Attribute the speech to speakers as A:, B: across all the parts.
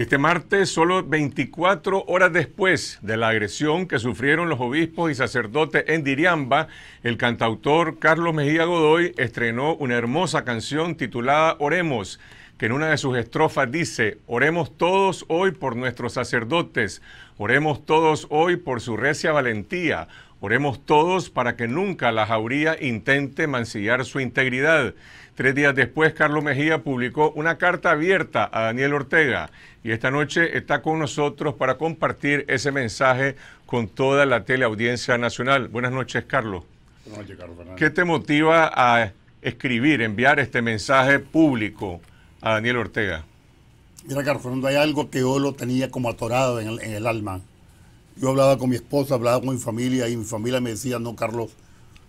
A: Este martes, solo 24 horas después de la agresión que sufrieron los obispos y sacerdotes en Diriamba, el cantautor Carlos Mejía Godoy estrenó una hermosa canción titulada Oremos, que en una de sus estrofas dice, Oremos todos hoy por nuestros sacerdotes, oremos todos hoy por su recia valentía, Oremos todos para que nunca la jauría intente mancillar su integridad. Tres días después, Carlos Mejía publicó una carta abierta a Daniel Ortega y esta noche está con nosotros para compartir ese mensaje con toda la teleaudiencia nacional. Buenas noches, Carlos. Buenas noches, Carlos ¿Qué te motiva a escribir, enviar este mensaje público a Daniel Ortega?
B: Mira, Carlos hay algo que yo lo tenía como atorado en el alma yo hablaba con mi esposa, hablaba con mi familia y mi familia me decía, no, Carlos,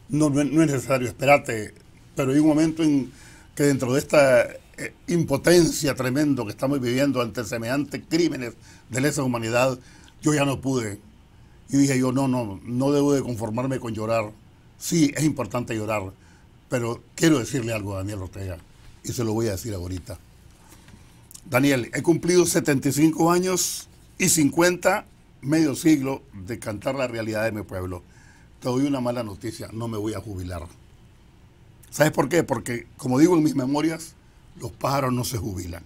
B: no, es necesario, espérate. Pero hay un momento en que dentro de esta eh, impotencia tremendo que estamos viviendo ante semejantes crímenes de lesa humanidad, yo ya no pude. Y dije yo, no, no, no debo de conformarme con llorar. Sí, es importante llorar, pero quiero decirle algo a Daniel Ortega, y se lo voy a decir ahorita. Daniel, he cumplido 75 años y 50 medio siglo de cantar la realidad de mi pueblo, te doy una mala noticia, no me voy a jubilar. ¿Sabes por qué? Porque, como digo en mis memorias, los pájaros no se jubilan.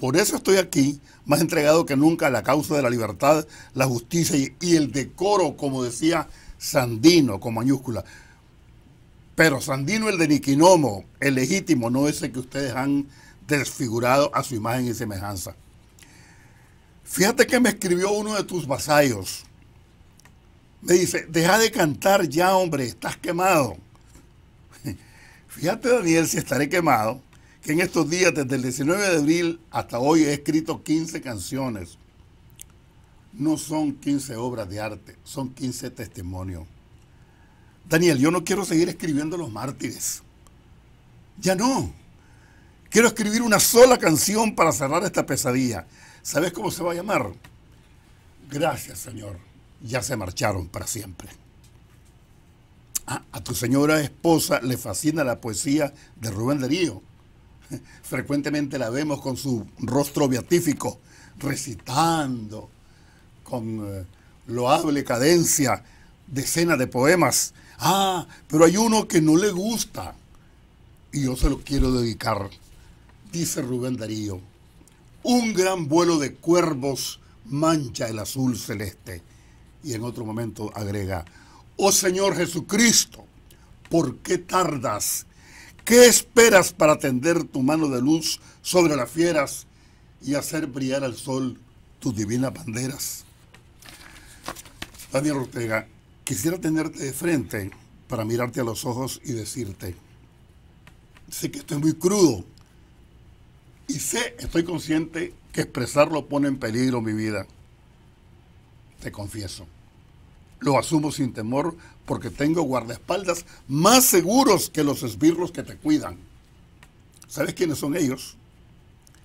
B: Por eso estoy aquí, más entregado que nunca a la causa de la libertad, la justicia y, el decoro, como decía Sandino con mayúscula. Pero Sandino el de Niquinomo, el legítimo, no ese que ustedes han desfigurado a su imagen y semejanza. Fíjate que me escribió uno de tus vasallos. Me dice, deja de cantar ya, hombre, estás quemado. Fíjate, Daniel, si estaré quemado, que en estos días, desde el 19 de abril hasta hoy, he escrito 15 canciones. No son 15 obras de arte, son 15 testimonios. Daniel, yo no quiero seguir escribiendo los mártires. Ya no. Quiero escribir una sola canción para cerrar esta pesadilla. ¿Sabes cómo se va a llamar? Gracias, Señor. Ya se marcharon para siempre. Ah, a tu señora esposa le fascina la poesía de Rubén Darío. Frecuentemente la vemos con su rostro beatífico, recitando con eh, loable cadencia decenas de poemas. Ah, pero hay uno que no le gusta y yo se lo quiero dedicar dice Rubén Darío, un gran vuelo de cuervos mancha el azul celeste. Y en otro momento agrega, oh Señor Jesucristo, ¿por qué tardas? ¿Qué esperas para tender tu mano de luz sobre las fieras y hacer brillar al sol tus divinas banderas? Daniel Ortega, quisiera tenerte de frente para mirarte a los ojos y decirte, sé que esto es muy crudo, y sé, estoy consciente que expresarlo pone en peligro mi vida. Te confieso. Lo asumo sin temor porque tengo guardaespaldas más seguros que los esbirros que te cuidan. ¿Sabes quiénes son ellos?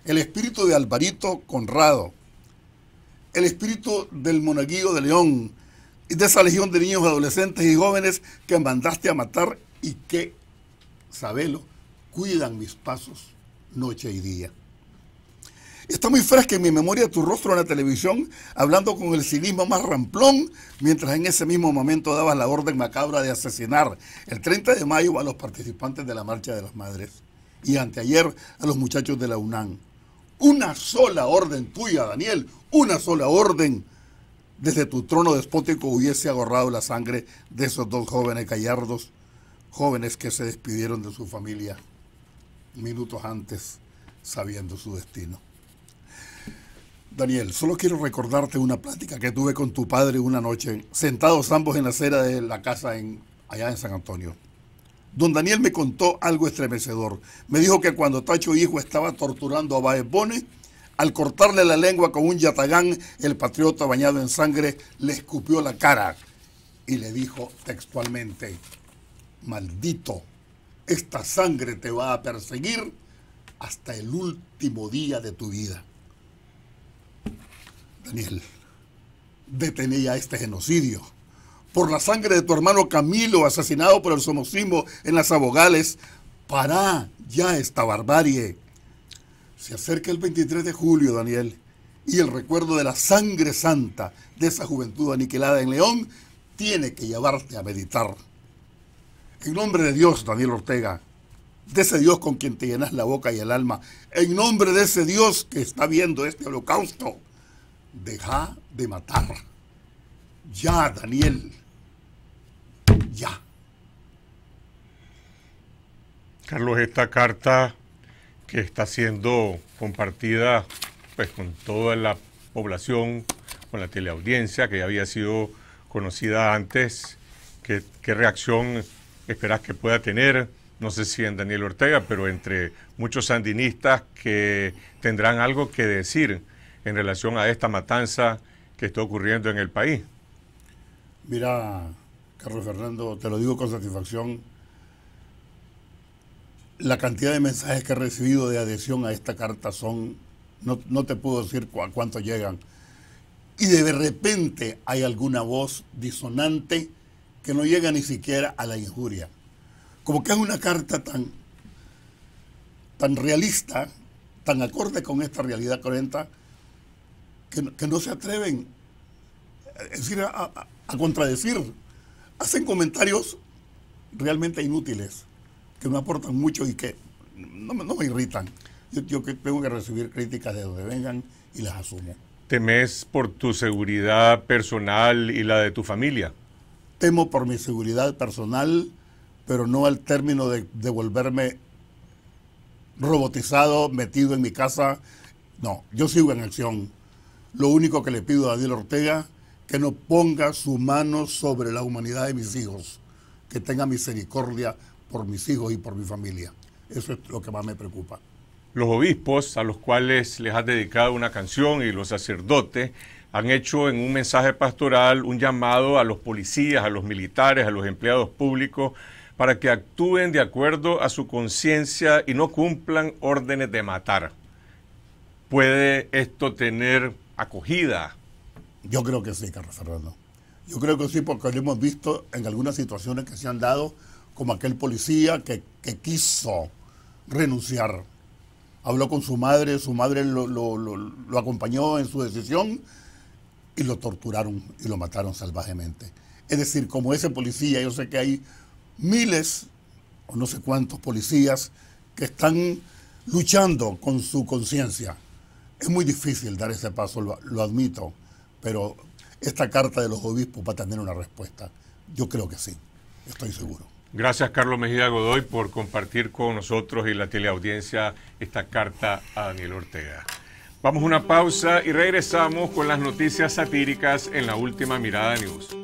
B: El espíritu de Alvarito Conrado, el espíritu del monaguillo de León y de esa legión de niños, adolescentes y jóvenes que mandaste a matar y que, sabelo, cuidan mis pasos noche y día. Está muy fresca en mi memoria tu rostro en la televisión, hablando con el cinismo más ramplón, mientras en ese mismo momento dabas la orden macabra de asesinar el 30 de mayo a los participantes de la Marcha de las Madres y anteayer a los muchachos de la UNAM. Una sola orden tuya, Daniel, una sola orden desde tu trono despótico hubiese agorrado la sangre de esos dos jóvenes gallardos, jóvenes que se despidieron de su familia minutos antes sabiendo su destino. Daniel, solo quiero recordarte una plática que tuve con tu padre una noche, sentados ambos en la acera de la casa en, allá en San Antonio. Don Daniel me contó algo estremecedor. Me dijo que cuando Tacho Hijo estaba torturando a Baez Bone, al cortarle la lengua con un yatagán, el patriota bañado en sangre le escupió la cara y le dijo textualmente, maldito esta sangre te va a perseguir hasta el último día de tu vida. Daniel, Detenía este genocidio. Por la sangre de tu hermano Camilo, asesinado por el somocismo en las abogales, para ya esta barbarie. Se acerca el 23 de julio, Daniel, y el recuerdo de la sangre santa de esa juventud aniquilada en León tiene que llevarte a meditar. En nombre de Dios, Daniel Ortega, de ese Dios con quien te llenas la boca y el alma, en nombre de ese Dios que está viendo este holocausto, deja de matar. Ya, Daniel. Ya.
A: Carlos, esta carta que está siendo compartida pues con toda la población, con la teleaudiencia que ya había sido conocida antes, qué reacción esperas que pueda tener, no sé si en Daniel Ortega, pero entre muchos sandinistas que tendrán algo que decir en relación a esta matanza que está ocurriendo en el país.
B: Mira, Carlos Fernando, te lo digo con satisfacción, la cantidad de mensajes que he recibido de adhesión a esta carta son, no, te puedo decir cuántos llegan, y de repente hay alguna voz disonante que no llega ni siquiera a la injuria. Como que es una carta tan, tan realista, tan acorde con esta realidad corriente, que, no se atreven a, contradecir. Hacen comentarios realmente inútiles, que no aportan mucho y que no, me irritan. Yo, yo, tengo que recibir críticas de donde vengan y las asumo.
A: ¿Temes por tu seguridad personal y la de tu familia? temo por mi seguridad personal,
B: pero no al término de, volverme robotizado, metido en mi casa. No, yo sigo en acción. Lo único que le pido a Daniel Ortega, que no ponga su mano sobre la humanidad de mis hijos, que tenga misericordia por mis hijos y por mi familia. Eso es lo que más me preocupa.
A: Los obispos a los cuales les has dedicado una canción y los sacerdotes han hecho en un mensaje pastoral un llamado a los policías, a los militares, a los empleados públicos, para que actúen de acuerdo a su conciencia y no cumplan órdenes de matar. ¿Puede esto tener acogida?
B: Yo creo que sí, Carlos Fernando. Yo creo que sí, porque lo hemos visto en algunas situaciones que se han dado, como aquel policía que, quiso renunciar. Habló con su madre, su madre lo acompañó en su decisión y lo torturaron y lo mataron salvajemente. Es decir, como ese policía, yo sé que hay miles o no sé cuántos policías que están luchando con su conciencia. Es muy difícil dar ese paso, lo, admito, pero esta carta de los obispos va a tener una respuesta. Yo creo que sí, estoy
A: seguro. Gracias Carlos Mejía Godoy por compartir con nosotros y la teleaudiencia esta carta a Daniel Ortega. Vamos a una pausa y regresamos con las noticias satíricas en la última mirada news.